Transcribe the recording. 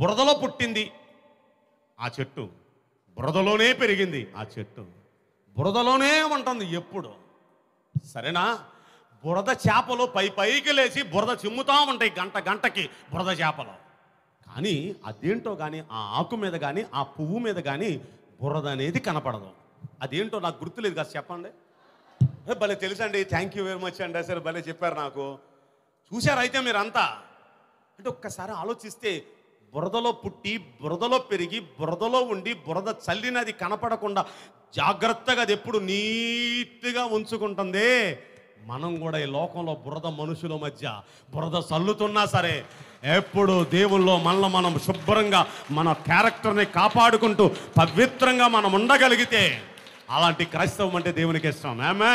బురదలో పుట్టింది ఆ చెట్టు బురదలోనే పెరిగింది ఆ చెట్టు బురదలోనే ఉంటుంది ఎప్పుడు సరేనా బురద చేపలు పై పైకి లేచి బురద చిమ్ముతా ఉంటాయి గంట గంటకి బురద చేపలు కానీ అదేంటో కానీ ఆ ఆకు మీద కానీ ఆ పువ్వు మీద కానీ బురద అనేది కనపడదు అదేంటో నాకు గుర్తులేదు కదా చెప్పండి భలే తెలుసండి థ్యాంక్ యూ వెరీ మచ్ అండి సరే భలే చెప్పారు నాకు చూశారు అయితే మీరంతా అంటే ఒక్కసారి ఆలోచిస్తే బురదలో పుట్టి బురదలో పెరిగి బురదలో ఉండి బురద చల్లినది కనపడకుండా జాగ్రత్తగా అది ఎప్పుడు నీట్గా ఉంచుకుంటుంది మనం కూడా ఈ లోకంలో బురద మనుషుల మధ్య బురద చల్లుతున్నా సరే ఎప్పుడు దేవుల్లో మనల్ని మనం శుభ్రంగా మన క్యారెక్టర్ని కాపాడుకుంటూ పవిత్రంగా మనం ఉండగలిగితే అలాంటి క్రైస్తవం అంటే దేవునికి ఇష్టం ఏమే